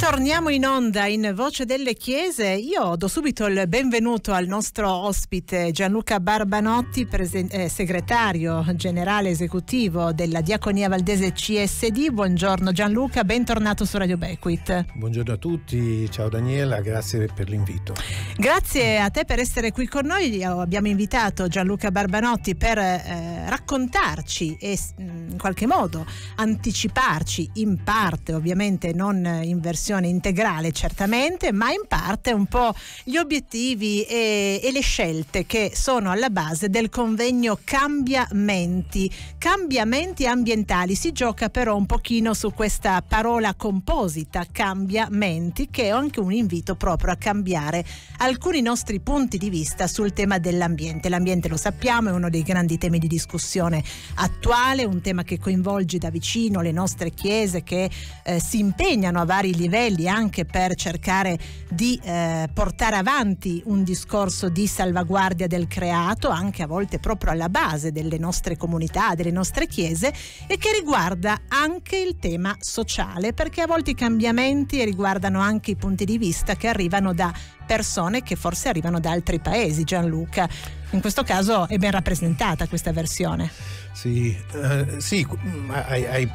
Torniamo in onda in Voce delle Chiese. Io do subito il benvenuto al nostro ospite Gianluca Barbanotti, presen- eh, segretario generale esecutivo della Diaconia Valdese CSD. Buongiorno Gianluca, bentornato su Radio Bequit. Buongiorno a tutti, ciao Daniela, grazie per l'invito. Grazie a te per essere qui con noi. Abbiamo invitato Gianluca Barbanotti per eh, raccontarci e mm, in qualche modo anticiparci in parte, ovviamente non in versione soluzione integrale certamente, ma in parte un po' gli obiettivi e, e le scelte che sono alla base del convegno Cambiamenti. Cambiamenti ambientali, si gioca però un pochino su questa parola composita, cambiamenti, che è anche un invito proprio a cambiare alcuni nostri punti di vista sul tema dell'ambiente. L'ambiente lo sappiamo è uno dei grandi temi di discussione attuale, un tema che coinvolge da vicino le nostre chiese che eh, si impegnano a vari livelli livelli anche per cercare di eh, portare avanti un discorso di salvaguardia del creato, anche a volte proprio alla base delle nostre comunità, delle nostre chiese, e che riguarda anche il tema sociale, perché a volte i cambiamenti riguardano anche i punti di vista che arrivano da persone che forse arrivano da altri paesi, Gianluca in questo caso è ben rappresentata questa versione. Sì, eh, sì mm, hai, hai,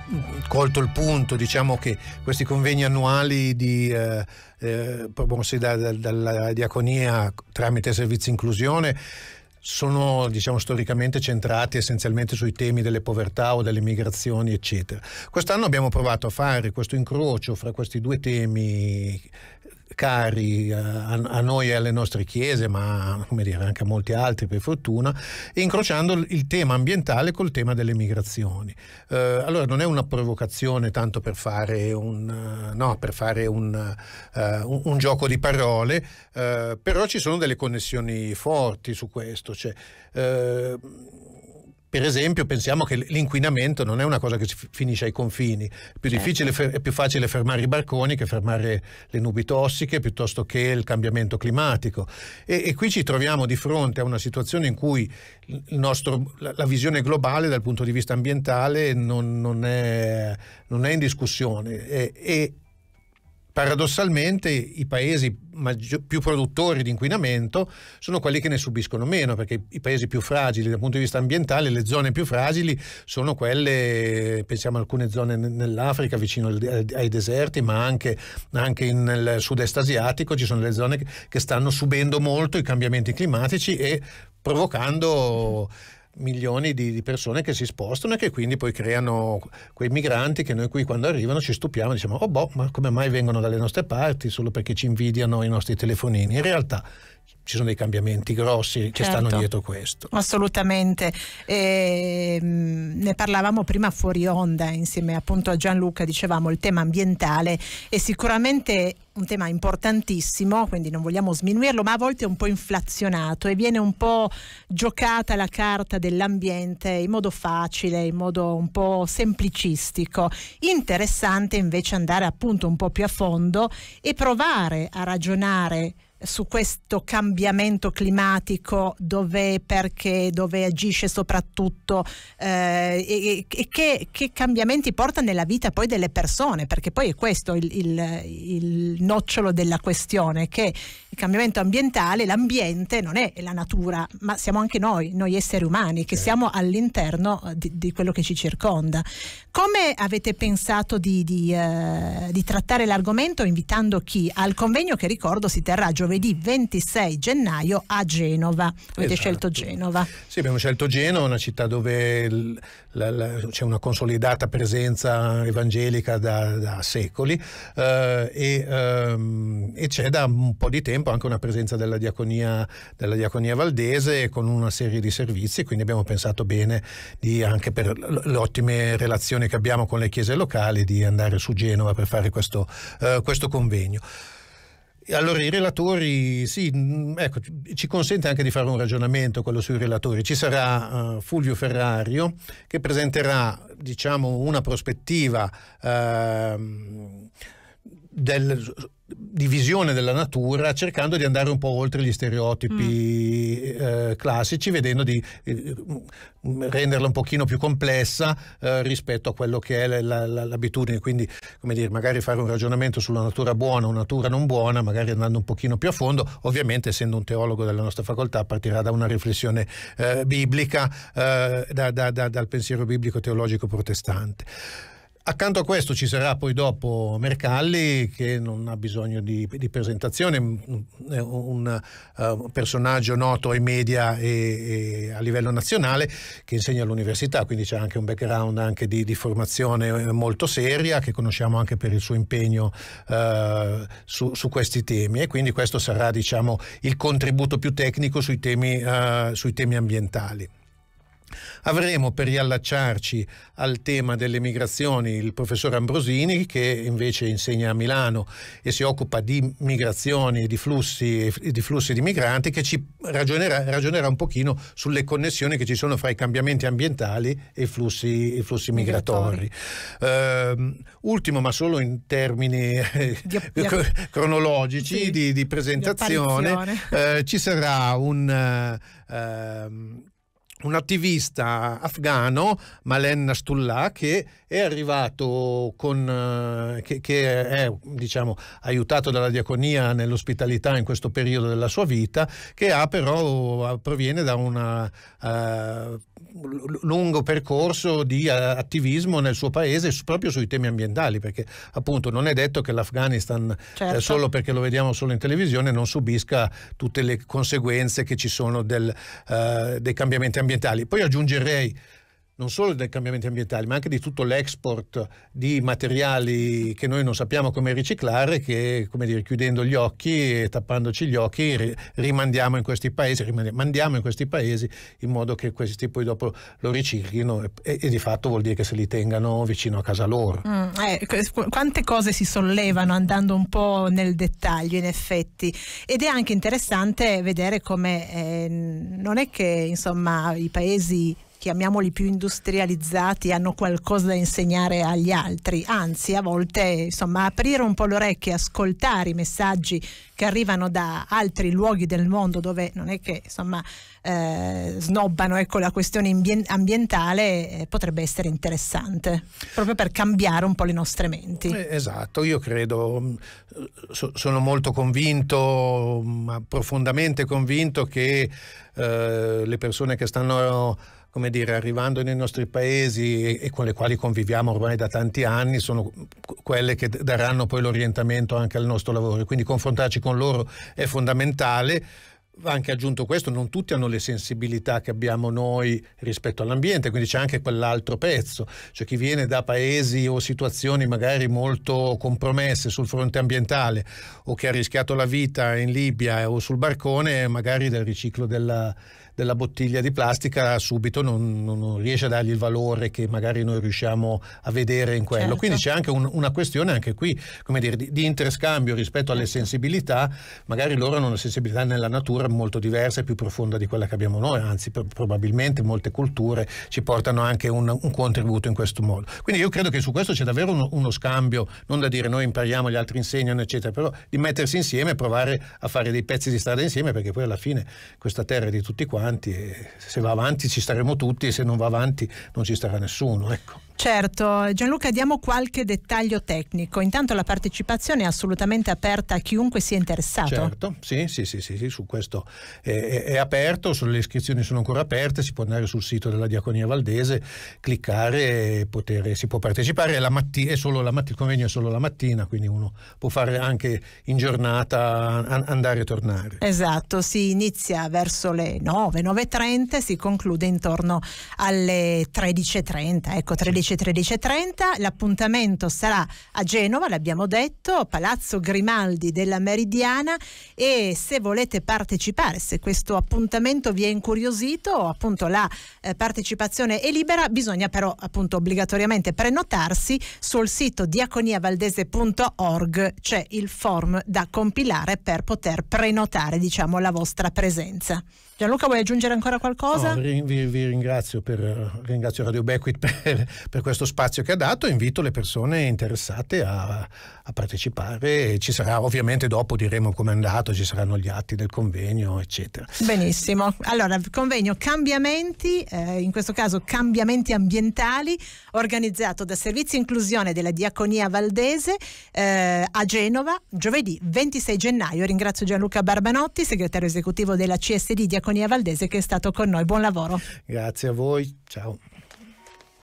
colto il punto, diciamo che questi convegni annuali di, eh, eh, promossi boh, da, da, dalla diaconia tramite servizi inclusione sono diciamo, storicamente centrati essenzialmente sui temi delle povertà o delle migrazioni, eccetera. Quest'anno abbiamo provato a fare questo incrocio fra questi due temi cari a, noi e alle nostre chiese, ma dire, anche a molti altri per fortuna, incrociando il tema ambientale col tema delle migrazioni. Eh, allora non è una provocazione tanto per fare un, eh, no, per fare un, uh, un, un gioco di parole, eh, però ci sono delle connessioni forti su questo. Cioè, eh, per esempio pensiamo che l'inquinamento non è una cosa che finisce ai confini, è più, certo. difficile, è più facile fermare i barconi che fermare le nubi tossiche piuttosto che il cambiamento climatico. E, e qui ci troviamo di fronte a una situazione in cui nostro, la, la, visione globale dal punto di vista ambientale non, non, è, non è, in discussione. E, e, paradossalmente i paesi maggior, più produttori di inquinamento sono quelli che ne subiscono meno, perché i paesi più fragili dal punto di vista ambientale, le zone più fragili sono quelle, pensiamo a alcune zone nell'Africa vicino ai deserti, ma anche, anche nel sud-est asiatico ci sono le zone che stanno subendo molto i cambiamenti climatici e provocando milioni di, di, persone che si spostano e che quindi poi creano quei migranti che noi qui quando arrivano ci stupiamo, diciamo oh boh, ma come mai vengono dalle nostre parti solo perché ci invidiano i nostri telefonini? In realtà ci sono dei cambiamenti grossi che stanno certo. dietro questo. Assolutamente. E, ehm, ne parlavamo prima fuori onda insieme appunto a Gianluca, dicevamo il tema ambientale è sicuramente un tema importantissimo, quindi non vogliamo sminuirlo, ma a volte è un po' inflazionato e viene un po' giocata la carta dell'ambiente in modo facile, in modo un po' semplicistico. Interessante invece andare appunto un po' più a fondo e provare a ragionare su questo cambiamento climatico, dove perché, dove agisce soprattutto eh, e, e che, che, cambiamenti porta nella vita poi delle persone, perché poi è questo il, il, il nocciolo della questione, che il cambiamento ambientale, l'ambiente non è la natura, ma siamo anche noi, noi esseri umani, che certo. siamo all'interno eh, di, di quello che ci circonda. Come avete pensato di, di, eh, di trattare l'argomento invitando chi al convegno che ricordo si terrà giovedì? giovedì 26 gennaio a Genova. Avete esatto. scelto Genova. Sì, abbiamo scelto Genova, una città dove l, la, la, c'è una consolidata presenza evangelica da, da secoli eh, e, ehm, e, c'è da un po' di tempo anche una presenza della diaconia, della diaconia valdese con una serie di servizi, quindi abbiamo pensato bene di, anche per le ottime relazioni che abbiamo con le chiese locali di andare su Genova per fare questo, eh, questo convegno. Allora, i relatori, sì, mm, ecco, ci consente anche di fare un ragionamento quello sui relatori. Ci sarà uh, Fulvio Ferrario che presenterà, diciamo, una prospettiva. Uh, del, di visione della natura cercando di andare un po' oltre gli stereotipi mm. eh, classici vedendo di eh, renderla un pochino più complessa eh, rispetto a quello che è la, la, l'abitudine quindi come dire magari fare un ragionamento sulla natura buona o natura non buona magari andando un pochino più a fondo ovviamente essendo un teologo della nostra facoltà partirà da una riflessione eh, biblica eh, da, da, da, dal pensiero biblico teologico protestante Accanto a questo ci sarà poi dopo Mercalli che non ha bisogno di, di presentazione, è un uh, personaggio noto ai media e, e, a livello nazionale che insegna all'università, quindi c'è anche un background anche di, di, formazione eh, molto seria che conosciamo anche per il suo impegno uh, su, su, questi temi e quindi questo sarà diciamo, il contributo più tecnico sui temi, uh, sui temi ambientali. Avremo per riallacciarci al tema delle migrazioni il professor Ambrosini che invece insegna a Milano e si occupa di migrazioni e di flussi, di, flussi di migranti che ci ragionerà, ragionerà, un pochino sulle connessioni che ci sono fra i cambiamenti ambientali e i flussi, i flussi migratori. migratori. Uh, ultimo ma solo in termini di, cronologici sì, di, presentazione, uh, ci sarà un... Uh, un attivista afghano, Malen Nastullah, che è arrivato con, eh, che, che è diciamo, aiutato dalla diaconia nell'ospitalità in questo periodo della sua vita, che ha però eh, proviene da una... Uh, lungo percorso di eh, attivismo nel suo paese proprio sui temi ambientali, perché appunto non è detto che l'Afghanistan, eh, certo. eh, solo perché lo vediamo solo in televisione, non subisca tutte le conseguenze che ci sono del, eh, dei cambiamenti ambientali. Poi aggiungerei non solo dei cambiamenti ambientali, ma anche di tutto l'export di materiali che noi non sappiamo come riciclare, che come dire, chiudendo gli occhi e tappandoci gli occhi rimandiamo in questi paesi, mandiamo in questi paesi in modo che questi poi dopo lo riciclino e, e, di fatto vuol dire che se li tengano vicino a casa loro. Mm, eh, quante cose si sollevano andando un po' nel dettaglio in effetti ed è anche interessante vedere come eh, non è che insomma i paesi chiamiamoli più industrializzati, hanno qualcosa da insegnare agli altri, anzi a volte insomma aprire un po' l'orecchio e ascoltare i messaggi che arrivano da altri luoghi del mondo dove non è che insomma eh, snobbano ecco, la questione ambientale eh, potrebbe essere interessante proprio per cambiare un po' le nostre menti. Eh, esatto, io credo, mm, so, sono molto convinto, mm, ma profondamente convinto che eh, le persone che stanno come dire, arrivando nei nostri paesi e, e, con le quali conviviamo ormai da tanti anni, sono quelle che daranno poi l'orientamento anche al nostro lavoro. Quindi confrontarci con loro è fondamentale. Va anche aggiunto questo, non tutti hanno le sensibilità che abbiamo noi rispetto all'ambiente, quindi c'è anche quell'altro pezzo, cioè chi viene da paesi o situazioni magari molto compromesse sul fronte ambientale o che ha rischiato la vita in Libia o sul barcone, magari del riciclo della, della bottiglia di plastica subito non, non, riesce a dargli il valore che magari noi riusciamo a vedere in quello. Certo. Quindi c'è anche un, una questione anche qui dire, di, di, interscambio rispetto alle certo. sensibilità, magari loro hanno una sensibilità nella natura molto diversa e più profonda di quella che abbiamo noi, anzi per, probabilmente molte culture ci portano anche un, un, contributo in questo modo. Quindi io credo che su questo c'è davvero uno, uno scambio, non da dire noi impariamo, gli altri insegnano, eccetera, però di mettersi insieme e provare a fare dei pezzi di strada insieme perché poi alla fine questa terra è di tutti quanti avanti e se va avanti ci staremo tutti e se non va avanti non ci starà nessuno. Ecco. Certo, Gianluca diamo qualche dettaglio tecnico. Intanto la partecipazione è assolutamente aperta a chiunque sia interessato. Certo, sì, sì, sì, sì, sì su questo è, è aperto, le iscrizioni sono ancora aperte, si può andare sul sito della Diaconia Valdese, cliccare e poter, si può partecipare, la matti- è solo la matti- il convegno è solo la mattina, quindi uno può fare anche in giornata an- andare e tornare. Esatto, si inizia verso le 9, 9.30, si conclude intorno alle 13.30, ecco 13.30. 13.30. L'appuntamento sarà a Genova, l'abbiamo detto, Palazzo Grimaldi della Meridiana e se volete partecipare, se questo appuntamento vi è incuriosito, appunto la eh, partecipazione è libera, bisogna però appunto obbligatoriamente prenotarsi sul sito diaconiavaldese.org, c'è il form da compilare per poter prenotare diciamo la vostra presenza. Gianluca vuoi aggiungere ancora qualcosa? No, vi, vi, ringrazio per ringrazio Radio Beckwith per, per per questo spazio che ha dato invito le persone interessate a, a partecipare. Ci sarà ovviamente dopo diremo come è andato, ci saranno gli atti del convegno, eccetera. Benissimo. Allora, convegno cambiamenti, eh, in questo caso cambiamenti ambientali, organizzato da Servizio Inclusione della Diaconia Valdese eh, a Genova, giovedì 26 gennaio. Ringrazio Gianluca Barbanotti, segretario esecutivo della CSD Diaconia Valdese che è stato con noi. Buon lavoro. Grazie a voi. Ciao.